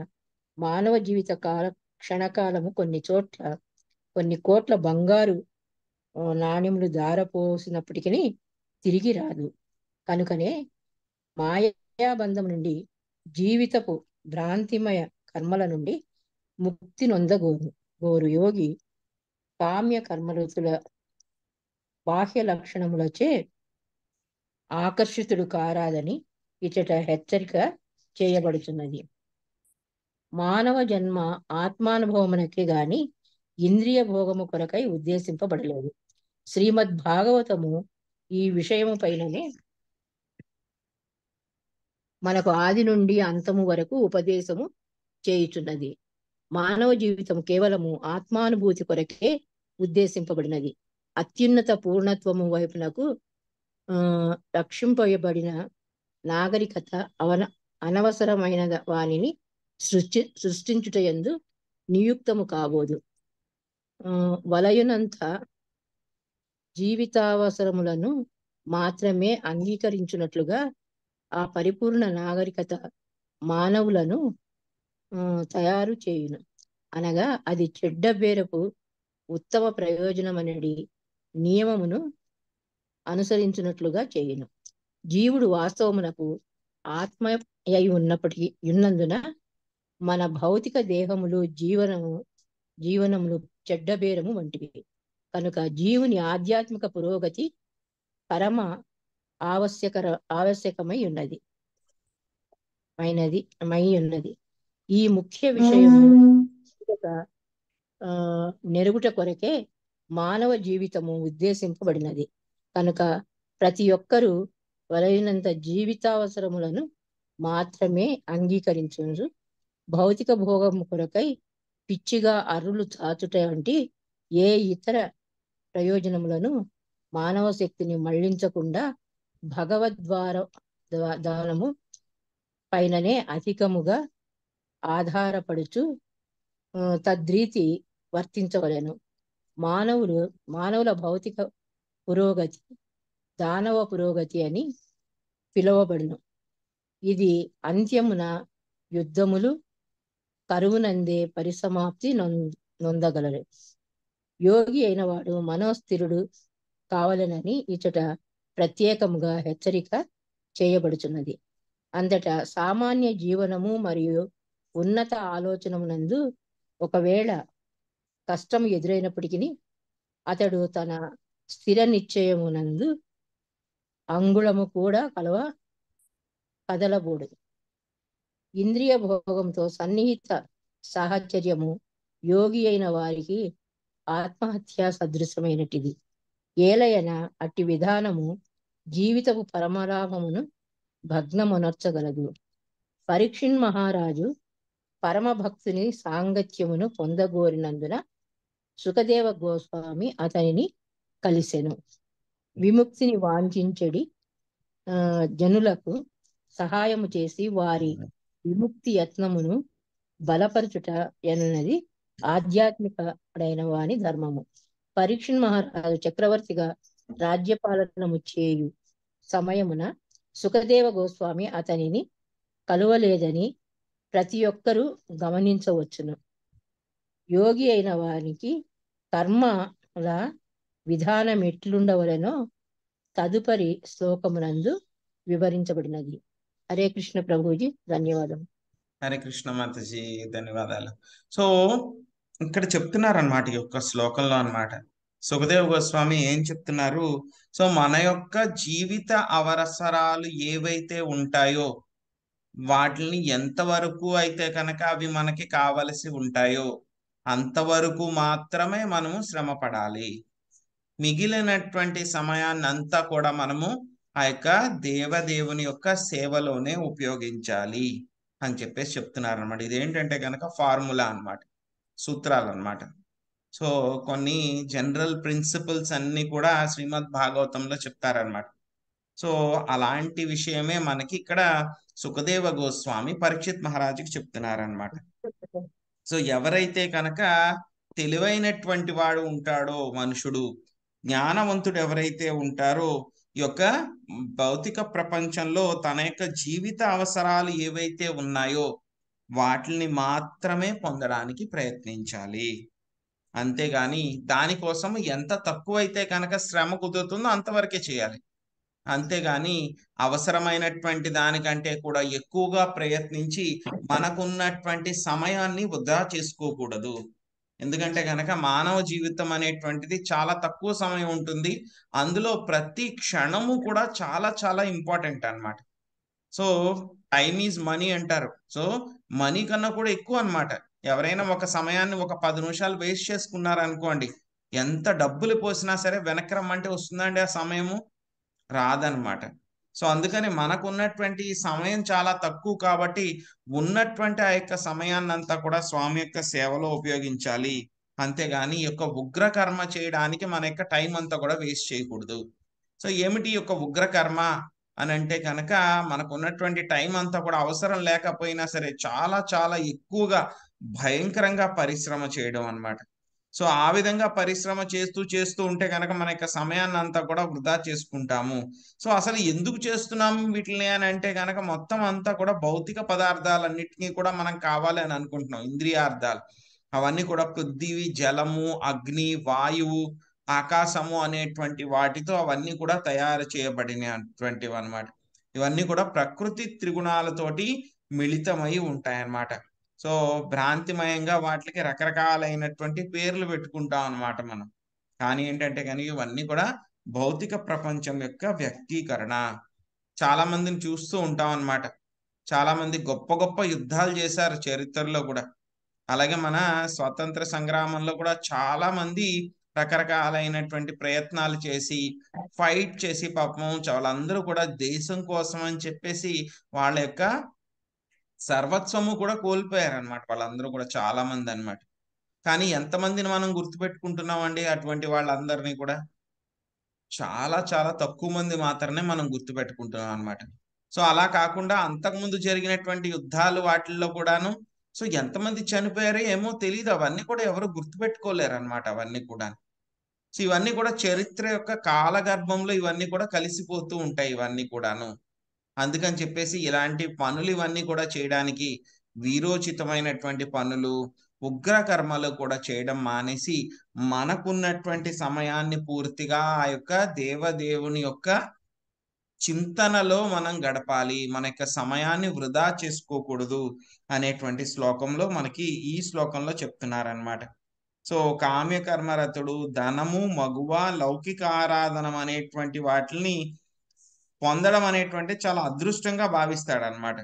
మానవ జీవిత కాల క్షణకాలము కొన్ని చోట్ల కొన్ని కోట్ల బంగారు నాణ్యములు దారపోసినప్పటికీ తిరిగి రాదు కనుకనే మాయాబంధం నుండి జీవితపు భ్రాంతిమయ కర్మల నుండి ముక్తి నొందగోరు గోరు యోగి కామ్య కర్మరుతుల బాహ్య లక్షణములచే ఆకర్షితుడు కారాదని ఇచ్చట హెచ్చరిక చేయబడుతున్నది మానవ జన్మ ఆత్మానుభవమునకే గాని ఇంద్రియ భోగము కొరకై ఉద్దేశింపబడలేదు శ్రీమద్ భాగవతము ఈ విషయము పైననే మనకు ఆది నుండి అంతము వరకు ఉపదేశము చేయుచున్నది మానవ జీవితం కేవలము ఆత్మానుభూతి కొరకే ఉద్దేశింపబడినది అత్యున్నత పూర్ణత్వము వైపునకు రక్షింపబడిన నాగరికత అవన అనవసరమైన వాణిని సృష్టి సృష్టించుటయందు నియుక్తము కాబోదు వలయునంత జీవితావసరములను మాత్రమే అంగీకరించినట్లుగా ఆ పరిపూర్ణ నాగరికత మానవులను తయారు చేయును అనగా అది చెడ్డ బేరపు ఉత్తమ ప్రయోజనమనడి నియమమును అనుసరించినట్లుగా చేయును జీవుడు వాస్తవమునకు ఆత్మ అయి ఉన్నప్పటికీ ఉన్నందున మన భౌతిక దేహములు జీవనము జీవనములు చెడ్డబేరము వంటివి కనుక జీవుని ఆధ్యాత్మిక పురోగతి పరమ ఆవశ్యకర ఆవశ్యకమై ఉన్నది అయినది మై ఉన్నది ఈ ముఖ్య ఆ నెరుగుట కొరకే మానవ జీవితము ఉద్దేశింపబడినది కనుక ప్రతి ఒక్కరూ వలైనంత జీవితావసరములను మాత్రమే అంగీకరించు భౌతిక భోగము కొరకై పిచ్చిగా అర్రులు చాచుట వంటి ఏ ఇతర ప్రయోజనములను మానవ శక్తిని మళ్లించకుండా భగవద్వార దానము పైననే అధికముగా ఆధారపడుచు తద్రీతి వర్తించవలను మానవులు మానవుల భౌతిక పురోగతి దానవ పురోగతి అని పిలువబడును ఇది అంత్యమున యుద్ధములు కరువునందే పరిసమాప్తి నొందగలరు యోగి అయినవాడు మనోస్థిరుడు కావాలనని ఇచట ప్రత్యేకముగా హెచ్చరిక చేయబడుచున్నది అంతటా సామాన్య జీవనము మరియు ఉన్నత ఆలోచనమునందు ఒకవేళ కష్టం ఎదురైనప్పటికీ అతడు తన స్థిర నిశ్చయమునందు అంగుళము కూడా కలవ కదలబూడదు ఇంద్రియ భోగంతో సన్నిహిత సాహచర్యము యోగి అయిన వారికి ఆత్మహత్య సదృశమైనటిది ఏలయన అట్టి విధానము జీవితపు పరమరామమును భగ్నమునర్చగలదు పరీక్షిణ్ మహారాజు పరమభక్తుని సాంగత్యమును పొందగోరినందున సుఖదేవ గోస్వామి అతనిని కలిసెను విముక్తిని వాంఛించడి జనులకు సహాయము చేసి వారి విముక్తి యత్నమును బలపరచుట ఎనున్నది ఆధ్యాత్మికడైన వాని ధర్మము పరీక్ష మహారాజు చక్రవర్తిగా రాజ్యపాలనము చేయు సమయమున సుఖదేవ గోస్వామి అతనిని కలువలేదని ప్రతి ఒక్కరూ గమనించవచ్చును యోగి అయిన వారికి కర్మల విధానం ఎట్లుండవలనో తదుపరి శ్లోకమునందు వివరించబడినది హరే కృష్ణ ప్రభుజీ ధన్యవాదం హరే కృష్ణ మాతజీ ధన్యవాదాలు సో ఇక్కడ అనమాట ఈ యొక్క శ్లోకంలో అనమాట సుఖదేవ గోస్వామి ఏం చెప్తున్నారు సో మన యొక్క జీవిత అవసరాలు ఏవైతే ఉంటాయో వాటిని ఎంతవరకు అయితే కనుక అవి మనకి కావలసి ఉంటాయో అంతవరకు మాత్రమే మనము శ్రమ పడాలి మిగిలినటువంటి సమయాన్ని అంతా కూడా మనము ఆ యొక్క దేవదేవుని యొక్క సేవలోనే ఉపయోగించాలి అని చెప్పేసి చెప్తున్నారు అనమాట ఇదేంటంటే కనుక ఫార్ములా అనమాట సూత్రాలు అనమాట సో కొన్ని జనరల్ ప్రిన్సిపల్స్ అన్ని కూడా శ్రీమద్ భాగవతంలో చెప్తారనమాట సో అలాంటి విషయమే మనకి ఇక్కడ సుఖదేవ గోస్వామి పరీక్షిత్ మహారాజుకి చెప్తున్నారనమాట సో ఎవరైతే కనుక తెలివైనటువంటి వాడు ఉంటాడో మనుషుడు జ్ఞానవంతుడు ఎవరైతే ఉంటారో యొక్క భౌతిక ప్రపంచంలో తన యొక్క జీవిత అవసరాలు ఏవైతే ఉన్నాయో వాటిని మాత్రమే పొందడానికి ప్రయత్నించాలి అంతేగాని దానికోసం ఎంత తక్కువైతే కనుక శ్రమ కుదురుతుందో అంతవరకే చేయాలి అంతేగాని అవసరమైనటువంటి దానికంటే కూడా ఎక్కువగా ప్రయత్నించి మనకున్నటువంటి సమయాన్ని వృధా చేసుకోకూడదు ఎందుకంటే కనుక మానవ జీవితం అనేటువంటిది చాలా తక్కువ సమయం ఉంటుంది అందులో ప్రతి క్షణము కూడా చాలా చాలా ఇంపార్టెంట్ అనమాట సో టైమ్ ఈజ్ మనీ అంటారు సో మనీ కన్నా కూడా ఎక్కువ అనమాట ఎవరైనా ఒక సమయాన్ని ఒక పది నిమిషాలు వేస్ట్ చేసుకున్నారనుకోండి ఎంత డబ్బులు పోసినా సరే వెనక్రమ్మంటే వస్తుందండి ఆ సమయము రాదనమాట సో అందుకని మనకు ఉన్నటువంటి సమయం చాలా తక్కువ కాబట్టి ఉన్నటువంటి ఆ యొక్క సమయాన్నంతా కూడా స్వామి యొక్క సేవలో ఉపయోగించాలి అంతేగాని ఈ యొక్క ఉగ్రకర్మ చేయడానికి మన యొక్క టైం అంతా కూడా వేస్ట్ చేయకూడదు సో ఏమిటి యొక్క ఉగ్రకర్మ అని అంటే కనుక మనకు ఉన్నటువంటి టైం అంతా కూడా అవసరం లేకపోయినా సరే చాలా చాలా ఎక్కువగా భయంకరంగా పరిశ్రమ చేయడం అనమాట సో ఆ విధంగా పరిశ్రమ చేస్తూ చేస్తూ ఉంటే కనుక మన యొక్క సమయాన్ని అంతా కూడా వృధా చేసుకుంటాము సో అసలు ఎందుకు చేస్తున్నాము వీటిని అని అంటే కనుక మొత్తం అంతా కూడా భౌతిక పదార్థాలన్నిటినీ కూడా మనం కావాలి అని అనుకుంటున్నాం ఇంద్రియార్థాలు అవన్నీ కూడా పృథ్వీ జలము అగ్ని వాయువు ఆకాశము అనేటువంటి వాటితో అవన్నీ కూడా తయారు చేయబడినటువంటివి అనమాట ఇవన్నీ కూడా ప్రకృతి త్రిగుణాలతోటి మిళితమై ఉంటాయన్నమాట సో భ్రాంతిమయంగా వాటికి రకరకాలైనటువంటి పేర్లు పెట్టుకుంటాం అనమాట మనం కానీ ఏంటంటే కానీ ఇవన్నీ కూడా భౌతిక ప్రపంచం యొక్క వ్యక్తీకరణ చాలా మందిని చూస్తూ ఉంటాం అనమాట చాలా మంది గొప్ప గొప్ప యుద్ధాలు చేశారు చరిత్రలో కూడా అలాగే మన స్వాతంత్ర సంగ్రామంలో కూడా చాలా మంది రకరకాలైనటువంటి ప్రయత్నాలు చేసి ఫైట్ చేసి పాపం వాళ్ళందరూ కూడా దేశం కోసం అని చెప్పేసి వాళ్ళ యొక్క సర్వత్వము కూడా కోల్పోయారు అనమాట వాళ్ళందరూ కూడా చాలా మంది అనమాట కానీ ఎంతమందిని మనం గుర్తుపెట్టుకుంటున్నామండి అటువంటి వాళ్ళందరినీ కూడా చాలా చాలా తక్కువ మంది మాత్రమే మనం గుర్తుపెట్టుకుంటున్నాం అనమాట సో అలా కాకుండా అంతకుముందు జరిగినటువంటి యుద్ధాలు వాటిల్లో కూడాను సో ఎంతమంది చనిపోయారో ఏమో తెలియదు అవన్నీ కూడా ఎవరు గుర్తుపెట్టుకోలేరు అనమాట అవన్నీ కూడా సో ఇవన్నీ కూడా చరిత్ర యొక్క కాలగర్భంలో ఇవన్నీ కూడా కలిసిపోతూ ఉంటాయి ఇవన్నీ కూడాను అందుకని చెప్పేసి ఇలాంటి పనులు ఇవన్నీ కూడా చేయడానికి వీరోచితమైనటువంటి పనులు ఉగ్ర కర్మలు కూడా చేయడం మానేసి మనకున్నటువంటి సమయాన్ని పూర్తిగా ఆ యొక్క దేవదేవుని యొక్క చింతనలో మనం గడపాలి మన యొక్క సమయాన్ని వృధా చేసుకోకూడదు అనేటువంటి శ్లోకంలో మనకి ఈ శ్లోకంలో చెప్తున్నారనమాట సో కామ్య కర్మరతుడు ధనము మగువ లౌకిక ఆరాధనం అనేటువంటి వాటిని పొందడం అనేటువంటి చాలా అదృష్టంగా భావిస్తాడు అనమాట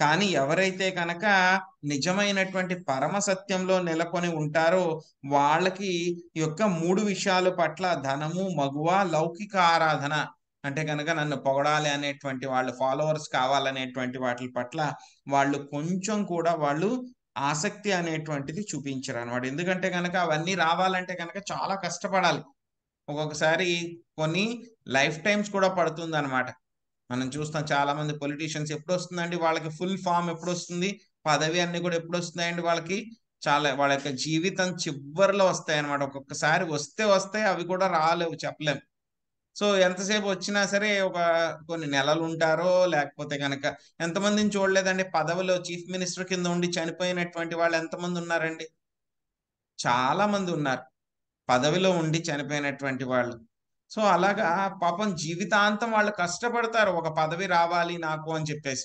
కానీ ఎవరైతే కనుక నిజమైనటువంటి పరమ సత్యంలో నెలకొని ఉంటారో వాళ్ళకి యొక్క మూడు విషయాల పట్ల ధనము మగువ లౌకిక ఆరాధన అంటే కనుక నన్ను పొగడాలి అనేటువంటి వాళ్ళు ఫాలోవర్స్ కావాలనేటువంటి వాటి పట్ల వాళ్ళు కొంచెం కూడా వాళ్ళు ఆసక్తి అనేటువంటిది చూపించరు అనమాట ఎందుకంటే కనుక అవన్నీ రావాలంటే కనుక చాలా కష్టపడాలి ఒక్కొక్కసారి కొన్ని లైఫ్ టైమ్స్ కూడా పడుతుంది అనమాట మనం చూస్తాం చాలా మంది పొలిటీషియన్స్ ఎప్పుడు వస్తుందండి వాళ్ళకి ఫుల్ ఫామ్ ఎప్పుడు వస్తుంది పదవి అన్ని కూడా ఎప్పుడు వస్తున్నాయండి వాళ్ళకి చాలా వాళ్ళ యొక్క జీవితం చివరిలో వస్తాయి అనమాట ఒక్కొక్కసారి వస్తే వస్తాయి అవి కూడా రాలేవు చెప్పలేము సో ఎంతసేపు వచ్చినా సరే ఒక కొన్ని నెలలు ఉంటారో లేకపోతే కనుక ఎంతమందిని చూడలేదండి పదవిలో చీఫ్ మినిస్టర్ కింద ఉండి చనిపోయినటువంటి వాళ్ళు ఎంతమంది ఉన్నారండి చాలా మంది ఉన్నారు పదవిలో ఉండి చనిపోయినటువంటి వాళ్ళు సో అలాగా పాపం జీవితాంతం వాళ్ళు కష్టపడతారు ఒక పదవి రావాలి నాకు అని చెప్పేసి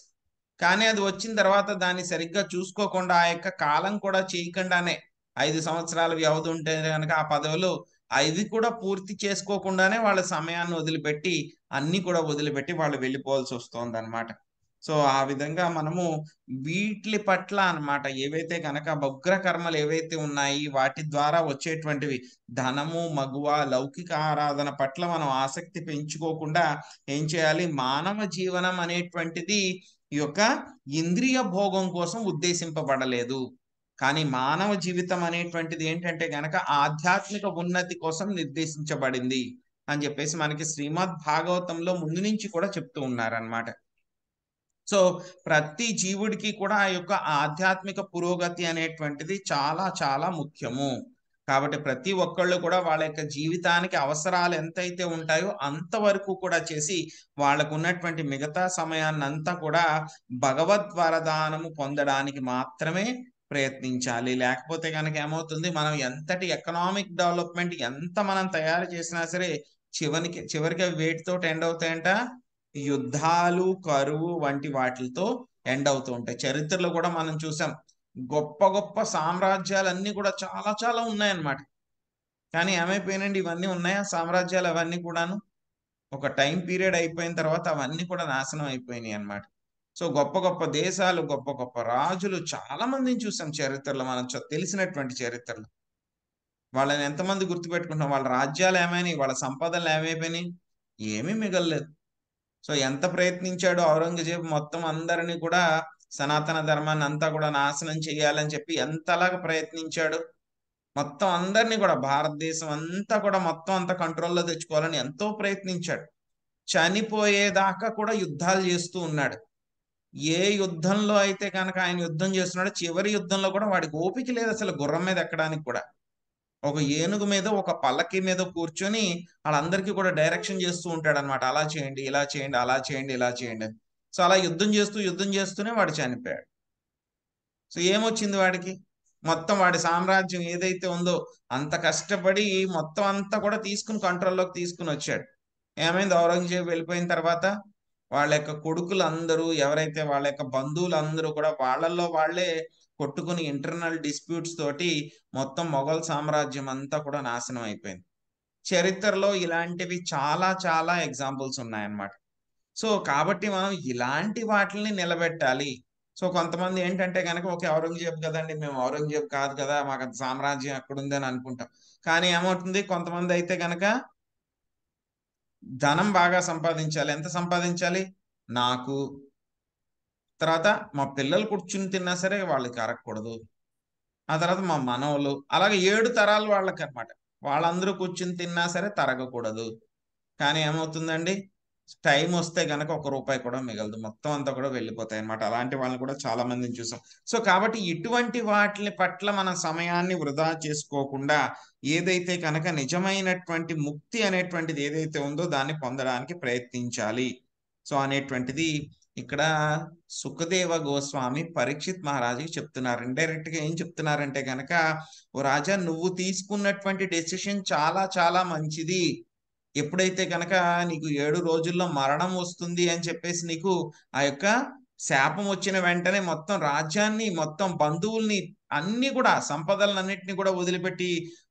కానీ అది వచ్చిన తర్వాత దాన్ని సరిగ్గా చూసుకోకుండా ఆ యొక్క కాలం కూడా చేయకుండానే ఐదు సంవత్సరాల వ్యవధి ఉంటే కనుక ఆ పదవులు ఐదు కూడా పూర్తి చేసుకోకుండానే వాళ్ళ సమయాన్ని వదిలిపెట్టి అన్ని కూడా వదిలిపెట్టి వాళ్ళు వెళ్ళిపోవాల్సి వస్తుంది అనమాట సో ఆ విధంగా మనము వీటి పట్ల అనమాట ఏవైతే కనుక ఉగ్ర కర్మలు ఏవైతే ఉన్నాయి వాటి ద్వారా వచ్చేటువంటివి ధనము మగువ లౌకిక ఆరాధన పట్ల మనం ఆసక్తి పెంచుకోకుండా ఏం చేయాలి మానవ జీవనం అనేటువంటిది ఈ యొక్క ఇంద్రియ భోగం కోసం ఉద్దేశింపబడలేదు కానీ మానవ జీవితం అనేటువంటిది ఏంటంటే గనక ఆధ్యాత్మిక ఉన్నతి కోసం నిర్దేశించబడింది అని చెప్పేసి మనకి శ్రీమద్ భాగవతంలో ముందు నుంచి కూడా చెప్తూ ఉన్నారనమాట సో ప్రతి జీవుడికి కూడా ఆ యొక్క ఆధ్యాత్మిక పురోగతి అనేటువంటిది చాలా చాలా ముఖ్యము కాబట్టి ప్రతి ఒక్కళ్ళు కూడా వాళ్ళ యొక్క జీవితానికి అవసరాలు ఎంతైతే ఉంటాయో అంతవరకు కూడా చేసి వాళ్ళకు ఉన్నటువంటి మిగతా సమయాన్నంతా కూడా భగవద్ వరదానము పొందడానికి మాత్రమే ప్రయత్నించాలి లేకపోతే కనుక ఏమవుతుంది మనం ఎంతటి ఎకనామిక్ డెవలప్మెంట్ ఎంత మనం తయారు చేసినా సరే చివరికి చివరికి వేటితో ఎండ్ అవుతాయంట యుద్ధాలు కరువు వంటి వాటితో ఎండ్ అవుతూ ఉంటాయి చరిత్రలో కూడా మనం చూసాం గొప్ప గొప్ప సామ్రాజ్యాలన్నీ కూడా చాలా చాలా ఉన్నాయన్నమాట కానీ ఏమైపోయినండి ఇవన్నీ ఉన్నాయా సామ్రాజ్యాలు అవన్నీ కూడాను ఒక టైం పీరియడ్ అయిపోయిన తర్వాత అవన్నీ కూడా నాశనం అయిపోయినాయి అనమాట సో గొప్ప గొప్ప దేశాలు గొప్ప గొప్ప రాజులు చాలా మందిని చూసాం చరిత్రలో మనం తెలిసినటువంటి చరిత్రలో వాళ్ళని ఎంతమంది గుర్తుపెట్టుకుంటున్నాం వాళ్ళ రాజ్యాలు ఏమైనాయి వాళ్ళ సంపదలు ఏమైపోయినాయి ఏమీ మిగలలేదు సో ఎంత ప్రయత్నించాడు ఔరంగజేబ్ మొత్తం అందరినీ కూడా సనాతన ధర్మాన్ని అంతా కూడా నాశనం చేయాలని చెప్పి ఎంతలాగా ప్రయత్నించాడు మొత్తం అందరినీ కూడా భారతదేశం అంతా కూడా మొత్తం అంతా కంట్రోల్లో తెచ్చుకోవాలని ఎంతో ప్రయత్నించాడు చనిపోయేదాకా కూడా యుద్ధాలు చేస్తూ ఉన్నాడు ఏ యుద్ధంలో అయితే కనుక ఆయన యుద్ధం చేస్తున్నాడో చివరి యుద్ధంలో కూడా వాడికి ఓపిక లేదు అసలు గుర్రం మీద ఎక్కడానికి కూడా ఒక ఏనుగు మీద ఒక పల్లకి మీద కూర్చొని వాళ్ళందరికీ కూడా డైరెక్షన్ చేస్తూ ఉంటాడు అనమాట అలా చేయండి ఇలా చేయండి అలా చేయండి ఇలా చేయండి సో అలా యుద్ధం చేస్తూ యుద్ధం చేస్తూనే వాడు చనిపోయాడు సో ఏమొచ్చింది వాడికి మొత్తం వాడి సామ్రాజ్యం ఏదైతే ఉందో అంత కష్టపడి మొత్తం అంతా కూడా తీసుకుని కంట్రోల్లోకి తీసుకుని వచ్చాడు ఏమైంది ఔరంగజేబు వెళ్ళిపోయిన తర్వాత వాళ్ళ యొక్క కొడుకులు అందరూ ఎవరైతే వాళ్ళ యొక్క బంధువులు అందరూ కూడా వాళ్ళల్లో వాళ్ళే కొట్టుకుని ఇంటర్నల్ డిస్ప్యూట్స్ తోటి మొత్తం మొఘల్ సామ్రాజ్యం అంతా కూడా నాశనం అయిపోయింది చరిత్రలో ఇలాంటివి చాలా చాలా ఎగ్జాంపుల్స్ ఉన్నాయన్నమాట సో కాబట్టి మనం ఇలాంటి వాటిని నిలబెట్టాలి సో కొంతమంది ఏంటంటే కనుక ఒక ఔరంగజేబు కదండి మేము ఔరంగజేబు కాదు కదా మాకు సామ్రాజ్యం ఎక్కడుంది అని అనుకుంటాం కానీ ఏమవుతుంది కొంతమంది అయితే కనుక ధనం బాగా సంపాదించాలి ఎంత సంపాదించాలి నాకు తర్వాత మా పిల్లలు కూర్చుని తిన్నా సరే వాళ్ళకి అరగకూడదు ఆ తర్వాత మా మనవలు అలాగే ఏడు తరాలు వాళ్ళకి అనమాట వాళ్ళందరూ కూర్చుని తిన్నా సరే తరగకూడదు కానీ ఏమవుతుందండి టైం వస్తే గనక ఒక రూపాయి కూడా మిగలదు మొత్తం అంతా కూడా వెళ్ళిపోతాయి అనమాట అలాంటి వాళ్ళని కూడా చాలా మందిని చూసాం సో కాబట్టి ఇటువంటి వాటి పట్ల మన సమయాన్ని వృధా చేసుకోకుండా ఏదైతే కనుక నిజమైనటువంటి ముక్తి అనేటువంటిది ఏదైతే ఉందో దాన్ని పొందడానికి ప్రయత్నించాలి సో అనేటువంటిది ఇక్కడ సుఖదేవ గోస్వామి పరీక్షిత్ మహారాజుకి చెప్తున్నారు ఇండైరెక్ట్ గా ఏం చెప్తున్నారంటే గనక ఓ రాజా నువ్వు తీసుకున్నటువంటి డెసిషన్ చాలా చాలా మంచిది ఎప్పుడైతే గనక నీకు ఏడు రోజుల్లో మరణం వస్తుంది అని చెప్పేసి నీకు ఆ యొక్క శాపం వచ్చిన వెంటనే మొత్తం రాజ్యాన్ని మొత్తం బంధువుల్ని అన్ని కూడా సంపదలన్నింటినీ కూడా వదిలిపెట్టి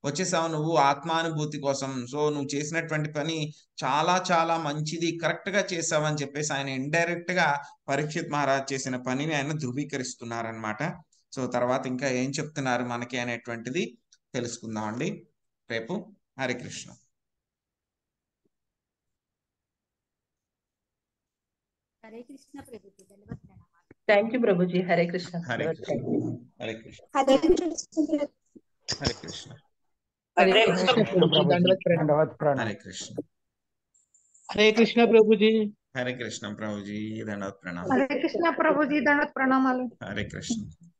వచ్చేసావు నువ్వు ఆత్మానుభూతి కోసం సో నువ్వు చేసినటువంటి పని చాలా చాలా మంచిది కరెక్ట్ గా చేసావు అని చెప్పేసి ఆయన ఇండైరెక్ట్ గా పరీక్షిత్ మహారాజ్ చేసిన పనిని ఆయన ధృవీకరిస్తున్నారనమాట సో తర్వాత ఇంకా ఏం చెప్తున్నారు మనకి అనేటువంటిది తెలుసుకుందాం అండి రేపు హరికృష్ణ హరే కృష్ణ ప్రభు थैंक यू प्रभु जी हरे कृष्ण हरे कृष्ण हरे कृष्ण हरे कृष्ण प्रभु जी हरे कृष्ण प्रभु जी धन्यवाद प्रणाम हरे कृष्ण प्रभु जी धन्यवाद प्रणाम हरे कृष्ण